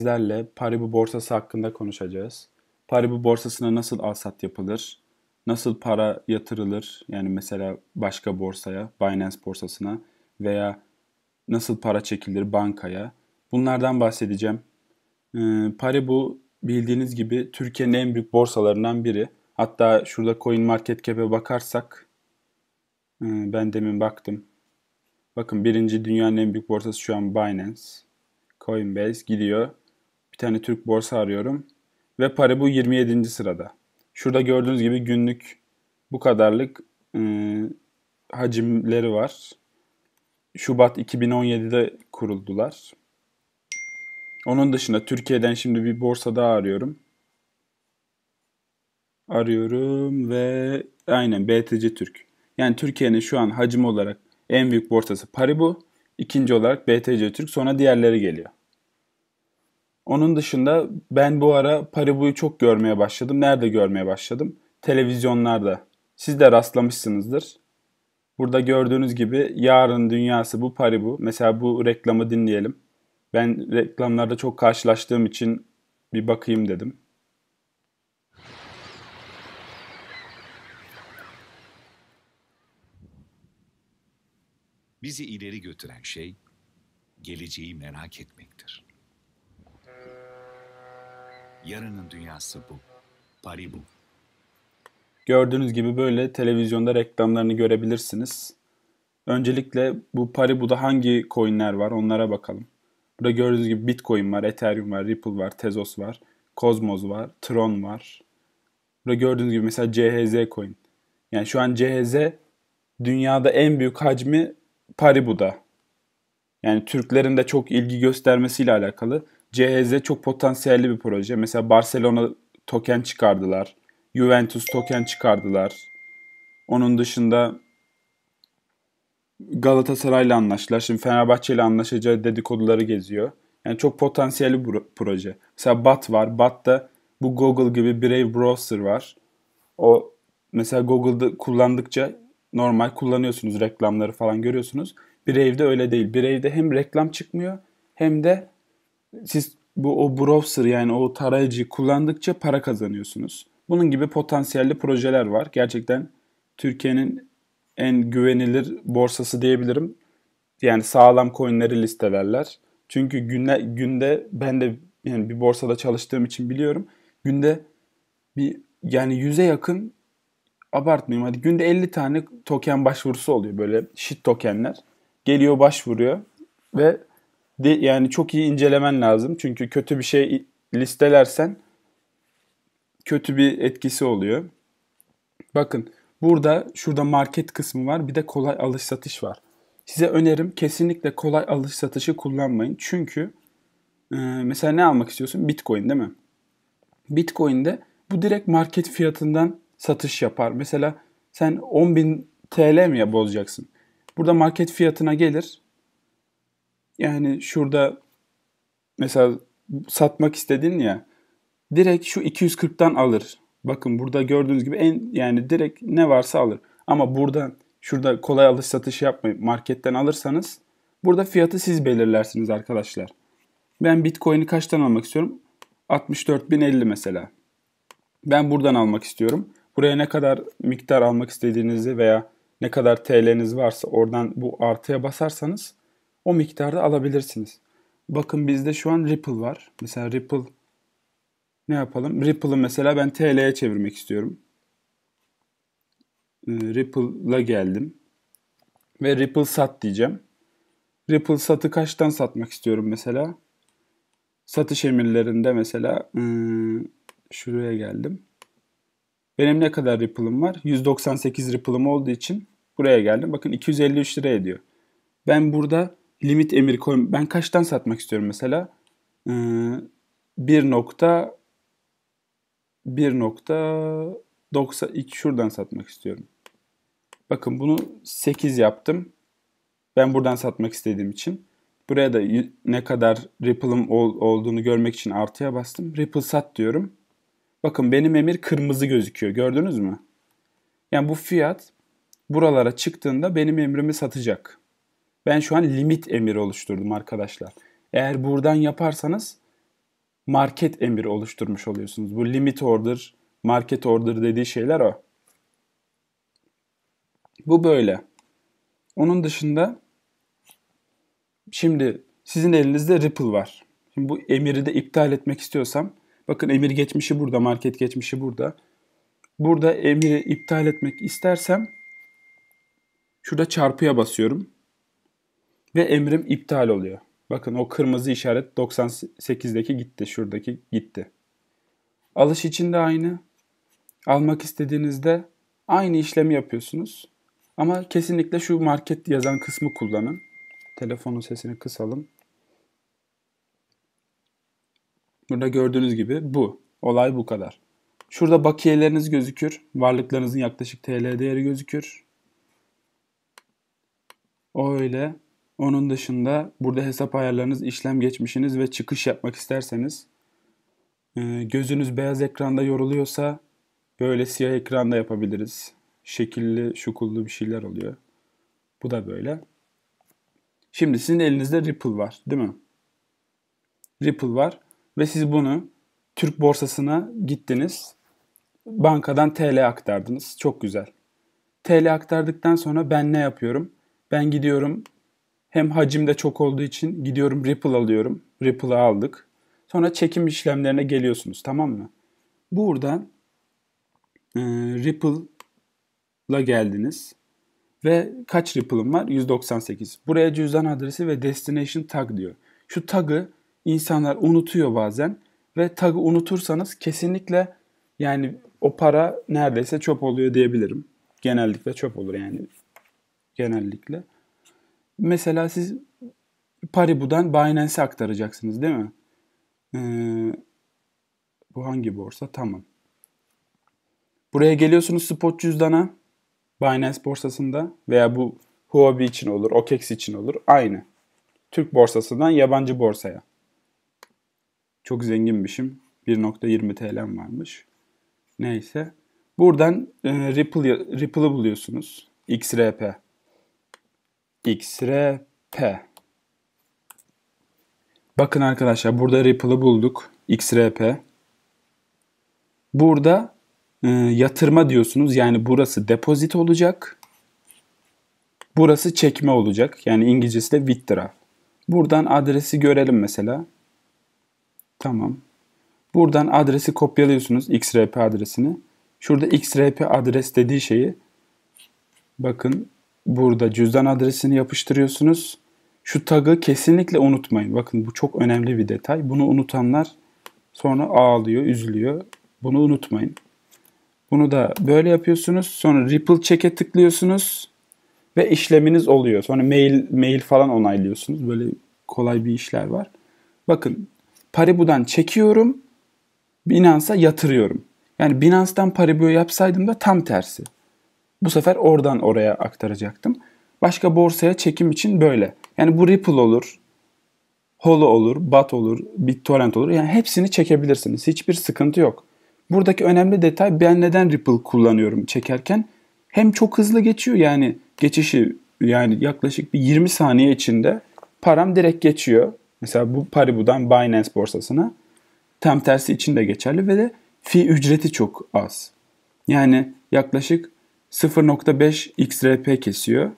sizlerle Paribu borsası hakkında konuşacağız. Paribu borsasına nasıl alsat yapılır? Nasıl para yatırılır? Yani mesela başka borsaya, Binance borsasına veya nasıl para çekilir bankaya? Bunlardan bahsedeceğim. Ee, Paribu bildiğiniz gibi Türkiye'nin en büyük borsalarından biri. Hatta şurada CoinMarketCap'e bakarsak ee, ben demin baktım. Bakın birinci dünyanın en büyük borsası şu an Binance. Coinbase gidiyor tane Türk borsa arıyorum. Ve bu 27. sırada. Şurada gördüğünüz gibi günlük bu kadarlık e, hacimleri var. Şubat 2017'de kuruldular. Onun dışında Türkiye'den şimdi bir borsa daha arıyorum. Arıyorum ve aynen BTC Türk. Yani Türkiye'nin şu an hacim olarak en büyük borsası Paribu. ikinci olarak BTC Türk sonra diğerleri geliyor. Onun dışında ben bu ara Paribu'yu çok görmeye başladım. Nerede görmeye başladım? Televizyonlarda. Siz de rastlamışsınızdır. Burada gördüğünüz gibi yarın dünyası bu Paribu. Mesela bu reklamı dinleyelim. Ben reklamlarda çok karşılaştığım için bir bakayım dedim. Bizi ileri götüren şey geleceği merak etmektir. Yarının dünyası bu. Paribu. Gördüğünüz gibi böyle televizyonda reklamlarını görebilirsiniz. Öncelikle bu Paribu'da hangi coinler var onlara bakalım. Burada gördüğünüz gibi Bitcoin var, Ethereum var, Ripple var, Tezos var, Cosmos var, Tron var. Burada gördüğünüz gibi mesela CHZ coin. Yani şu an CHZ dünyada en büyük hacmi Paribu'da. Yani Türklerin de çok ilgi göstermesiyle alakalı. CHZ çok potansiyelli bir proje. Mesela Barcelona token çıkardılar. Juventus token çıkardılar. Onun dışında Galatasaray'la anlaştılar. Şimdi Fenerbahçe ile anlaşacağı dedikoduları geziyor. Yani çok potansiyelli bir proje. Mesela BAT var. BAT'ta bu Google gibi Brave Browser var. O mesela Google'da kullandıkça normal kullanıyorsunuz reklamları falan görüyorsunuz. Brave'de öyle değil. Brave'de hem reklam çıkmıyor hem de siz bu o browser yani o tarayıcı kullandıkça para kazanıyorsunuz. Bunun gibi potansiyelli projeler var. Gerçekten Türkiye'nin en güvenilir borsası diyebilirim. Yani sağlam coinleri listelerler. Çünkü günde, günde ben de yani bir borsada çalıştığım için biliyorum. Günde bir yani yüze yakın abartmayayım hadi günde 50 tane token başvurusu oluyor böyle shit tokenler. Geliyor başvuruyor ve de, yani çok iyi incelemen lazım. Çünkü kötü bir şey listelersen kötü bir etkisi oluyor. Bakın burada şurada market kısmı var bir de kolay alış satış var. Size önerim kesinlikle kolay alış satışı kullanmayın. Çünkü e, mesela ne almak istiyorsun? Bitcoin değil mi? Bitcoin'de bu direkt market fiyatından satış yapar. Mesela sen 10.000 TL mi bozacaksın? Burada market fiyatına gelir. Yani şurada mesela satmak istedin ya direkt şu 240'tan alır. Bakın burada gördüğünüz gibi en yani direkt ne varsa alır. Ama burada şurada kolay alış satış yapmayıp marketten alırsanız burada fiyatı siz belirlersiniz arkadaşlar. Ben Bitcoin'i kaçtan almak istiyorum? 64.050 mesela. Ben buradan almak istiyorum. Buraya ne kadar miktar almak istediğinizi veya ne kadar TL'niz varsa oradan bu artıya basarsanız o miktarda alabilirsiniz. Bakın bizde şu an Ripple var. Mesela Ripple ne yapalım? Ripple'ı mesela ben TL'ye çevirmek istiyorum. Ee, Ripple'la geldim. Ve Ripple sat diyeceğim. Ripple satı kaçtan satmak istiyorum mesela? Satış emirlerinde mesela ee, şuraya geldim. Benim ne kadar Ripple'ım var? 198 Ripple'ım olduğu için buraya geldim. Bakın 253 lira ediyor. Ben burada limit emiri koyun. Ben kaçtan satmak istiyorum mesela? Ee, 1 nokta 1.92 şuradan satmak istiyorum. Bakın bunu 8 yaptım. Ben buradan satmak istediğim için. Buraya da ne kadar ripple'ım ol, olduğunu görmek için artıya bastım. Ripple sat diyorum. Bakın benim emir kırmızı gözüküyor. Gördünüz mü? Yani bu fiyat buralara çıktığında benim emrimi satacak. Ben şu an limit emiri oluşturdum arkadaşlar. Eğer buradan yaparsanız market emiri oluşturmuş oluyorsunuz. Bu limit order, market order dediği şeyler o. Bu böyle. Onun dışında şimdi sizin elinizde Ripple var. Şimdi bu emiri de iptal etmek istiyorsam bakın emir geçmişi burada, market geçmişi burada. Burada emiri iptal etmek istersem şurada çarpıya basıyorum ve emrim iptal oluyor. Bakın o kırmızı işaret 98'deki gitti, şuradaki gitti. Alış için de aynı. Almak istediğinizde aynı işlemi yapıyorsunuz. Ama kesinlikle şu market yazan kısmı kullanın. Telefonun sesini kısalım. Burada gördüğünüz gibi bu. Olay bu kadar. Şurada bakiyeleriniz gözükür. Varlıklarınızın yaklaşık TL değeri gözükür. O öyle. Onun dışında burada hesap ayarlarınız, işlem geçmişiniz ve çıkış yapmak isterseniz e, gözünüz beyaz ekranda yoruluyorsa böyle siyah ekranda yapabiliriz. Şekilli, şukullu bir şeyler oluyor. Bu da böyle. Şimdi sizin elinizde Ripple var değil mi? Ripple var ve siz bunu Türk borsasına gittiniz. Bankadan TL aktardınız. Çok güzel. TL aktardıktan sonra ben ne yapıyorum? Ben gidiyorum hem hacimde çok olduğu için gidiyorum Ripple alıyorum. Ripple'ı aldık. Sonra çekim işlemlerine geliyorsunuz tamam mı? Burada e, Ripple'la geldiniz. Ve kaç Ripple'ım var? 198. Buraya cüzdan adresi ve destination tag diyor. Şu tag'ı insanlar unutuyor bazen ve tag'ı unutursanız kesinlikle yani o para neredeyse çöp oluyor diyebilirim. Genellikle çöp olur yani. Genellikle. Mesela siz Paribu'dan Binance'e aktaracaksınız değil mi? Ee, bu hangi borsa? Tamam. Buraya geliyorsunuz spot cüzdana. Binance borsasında veya bu Huobi için olur, OKEX için olur. Aynı. Türk borsasından yabancı borsaya. Çok zenginmişim. 1.20 TL'm varmış. Neyse. Buradan e, Ripple, Ripple'ı buluyorsunuz. XRP xrp. Bakın arkadaşlar burada Ripple'ı bulduk. XRP. Burada e, yatırma diyorsunuz. Yani burası depozit olacak. Burası çekme olacak. Yani İngilizcesi de withdraw. Buradan adresi görelim mesela. Tamam. Buradan adresi kopyalıyorsunuz. XRP adresini. Şurada XRP adres dediği şeyi bakın burada cüzdan adresini yapıştırıyorsunuz. Şu tag'ı kesinlikle unutmayın. Bakın bu çok önemli bir detay. Bunu unutanlar sonra ağlıyor, üzülüyor. Bunu unutmayın. Bunu da böyle yapıyorsunuz. Sonra Ripple Check'e tıklıyorsunuz ve işleminiz oluyor. Sonra mail mail falan onaylıyorsunuz. Böyle kolay bir işler var. Bakın Paribu'dan çekiyorum. Binance'a yatırıyorum. Yani Binance'dan Paribu'ya yapsaydım da tam tersi. Bu sefer oradan oraya aktaracaktım. Başka borsaya çekim için böyle. Yani bu Ripple olur, Holo olur, Bat olur, BitTorrent olur. Yani hepsini çekebilirsiniz. Hiçbir sıkıntı yok. Buradaki önemli detay ben neden Ripple kullanıyorum çekerken. Hem çok hızlı geçiyor yani geçişi yani yaklaşık bir 20 saniye içinde param direkt geçiyor. Mesela bu Paribu'dan Binance borsasına. Tam tersi için de geçerli ve de fi ücreti çok az. Yani yaklaşık 0.5 XRP kesiyor.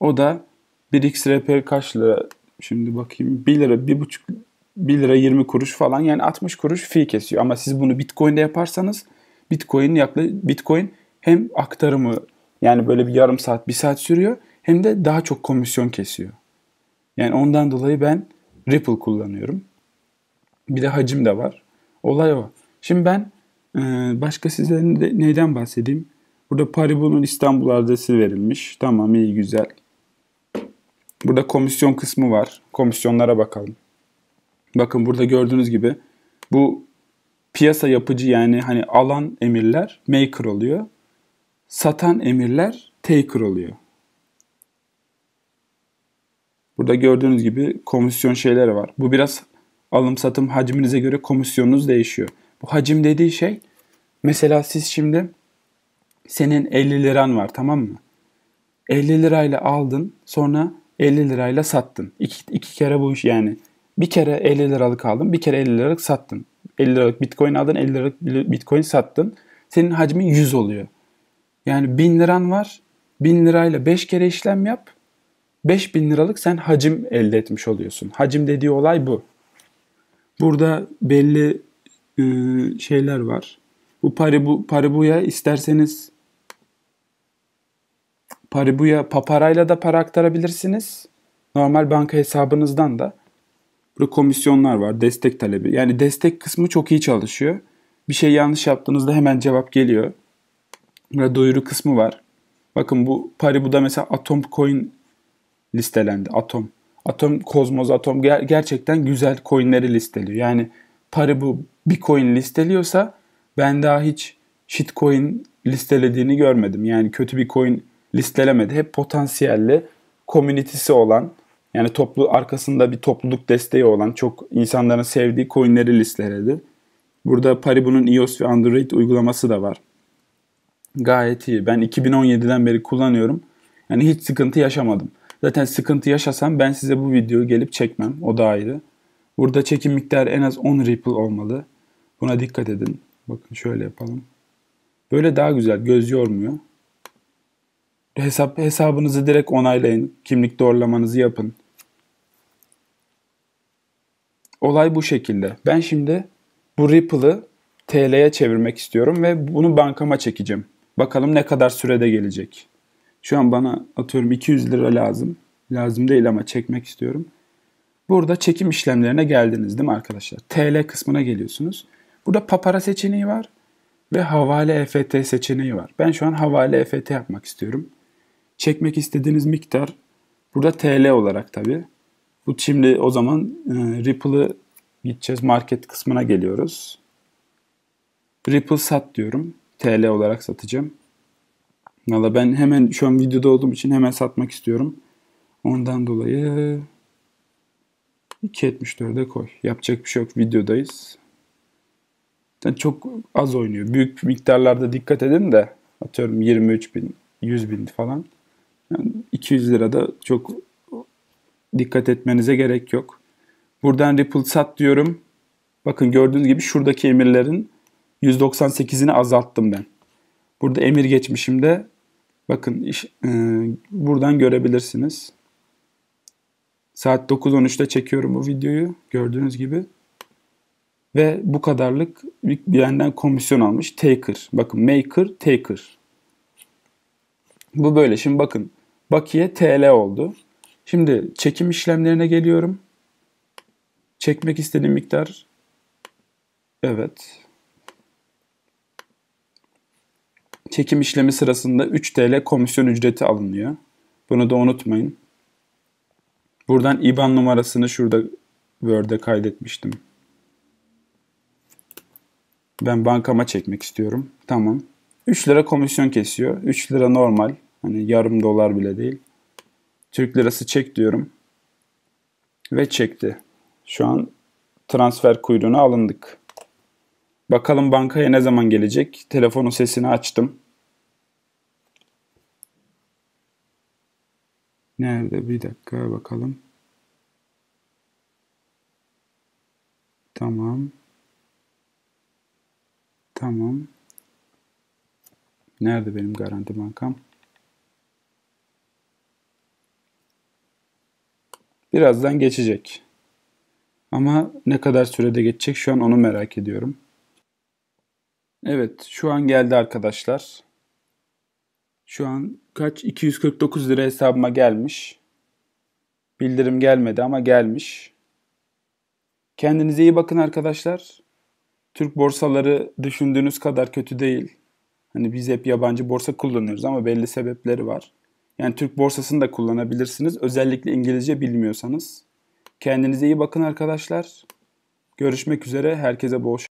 O da 1 XRP kaç lira? Şimdi bakayım 1 lira 1.5 1 lira 20 kuruş falan yani 60 kuruş fee kesiyor. Ama siz bunu Bitcoin'de yaparsanız Bitcoin yaklaşık Bitcoin hem aktarımı yani böyle bir yarım saat, bir saat sürüyor hem de daha çok komisyon kesiyor. Yani ondan dolayı ben Ripple kullanıyorum. Bir de hacim de var. Olay o. Şimdi ben başka size neyden bahsedeyim? Burada Paribu'nun İstanbul adresi verilmiş. Tamam iyi güzel. Burada komisyon kısmı var. Komisyonlara bakalım. Bakın burada gördüğünüz gibi bu piyasa yapıcı yani hani alan emirler maker oluyor. Satan emirler taker oluyor. Burada gördüğünüz gibi komisyon şeyleri var. Bu biraz alım satım hacminize göre komisyonunuz değişiyor. Bu hacim dediği şey mesela siz şimdi senin 50 liran var tamam mı? 50 lirayla aldın sonra 50 lirayla sattın. İki, iki kere bu iş yani. Bir kere 50 liralık aldın bir kere 50 liralık sattın. 50 liralık bitcoin aldın 50 liralık bitcoin sattın. Senin hacmin 100 oluyor. Yani 1000 liran var 1000 lirayla 5 kere işlem yap 5000 liralık sen hacim elde etmiş oluyorsun. Hacim dediği olay bu. Burada belli ıı, şeyler var. Bu pari bu paribuya isterseniz Paribu'ya paparayla da para aktarabilirsiniz. Normal banka hesabınızdan da. Burada komisyonlar var, destek talebi. Yani destek kısmı çok iyi çalışıyor. Bir şey yanlış yaptığınızda hemen cevap geliyor. Burada duyuru kısmı var. Bakın bu Paribu'da mesela Atom Coin listelendi. Atom. Atom, Kozmos, Atom ger- gerçekten güzel coinleri listeliyor. Yani Paribu bir coin listeliyorsa ben daha hiç shitcoin listelediğini görmedim. Yani kötü bir coin listelemedi. Hep potansiyelli komünitesi olan yani toplu arkasında bir topluluk desteği olan çok insanların sevdiği coinleri listeledi. Burada Paribu'nun iOS ve Android uygulaması da var. Gayet iyi. Ben 2017'den beri kullanıyorum. Yani hiç sıkıntı yaşamadım. Zaten sıkıntı yaşasam ben size bu videoyu gelip çekmem. O da ayrı. Burada çekim miktarı en az 10 ripple olmalı. Buna dikkat edin. Bakın şöyle yapalım. Böyle daha güzel. Göz yormuyor hesap hesabınızı direkt onaylayın. Kimlik doğrulamanızı yapın. Olay bu şekilde. Ben şimdi bu Ripple'ı TL'ye çevirmek istiyorum ve bunu bankama çekeceğim. Bakalım ne kadar sürede gelecek. Şu an bana atıyorum 200 lira lazım. Lazım değil ama çekmek istiyorum. Burada çekim işlemlerine geldiniz değil mi arkadaşlar? TL kısmına geliyorsunuz. Burada papara seçeneği var ve havale EFT seçeneği var. Ben şu an havale EFT yapmak istiyorum çekmek istediğiniz miktar burada TL olarak tabi. Bu şimdi o zaman e, Ripple'ı gideceğiz market kısmına geliyoruz. Ripple sat diyorum. TL olarak satacağım. Valla ben hemen şu an videoda olduğum için hemen satmak istiyorum. Ondan dolayı 2.74'e koy. Yapacak bir şey yok videodayız. Yani çok az oynuyor. Büyük miktarlarda dikkat edin de atıyorum 23 bin, 100 bin falan. 200 lirada çok dikkat etmenize gerek yok. Buradan Ripple sat diyorum. Bakın gördüğünüz gibi şuradaki emirlerin 198'ini azalttım ben. Burada emir geçmişimde bakın iş, e, buradan görebilirsiniz. Saat 9.13'te çekiyorum bu videoyu gördüğünüz gibi. Ve bu kadarlık bir yandan komisyon almış. Taker. Bakın maker, taker. Bu böyle. Şimdi bakın Bakiye TL oldu. Şimdi çekim işlemlerine geliyorum. Çekmek istediğim miktar evet. Çekim işlemi sırasında 3 TL komisyon ücreti alınıyor. Bunu da unutmayın. Buradan IBAN numarasını şurada Word'e kaydetmiştim. Ben bankama çekmek istiyorum. Tamam. 3 lira komisyon kesiyor. 3 lira normal. Hani yarım dolar bile değil. Türk lirası çek diyorum. Ve çekti. Şu an transfer kuyruğuna alındık. Bakalım bankaya ne zaman gelecek? Telefonun sesini açtım. Nerede? Bir dakika bakalım. Tamam. Tamam. Nerede benim garanti bankam? Birazdan geçecek. Ama ne kadar sürede geçecek şu an onu merak ediyorum. Evet şu an geldi arkadaşlar. Şu an kaç? 249 lira hesabıma gelmiş. Bildirim gelmedi ama gelmiş. Kendinize iyi bakın arkadaşlar. Türk borsaları düşündüğünüz kadar kötü değil. Hani biz hep yabancı borsa kullanıyoruz ama belli sebepleri var. Yani Türk borsasını da kullanabilirsiniz. Özellikle İngilizce bilmiyorsanız. Kendinize iyi bakın arkadaşlar. Görüşmek üzere. Herkese bol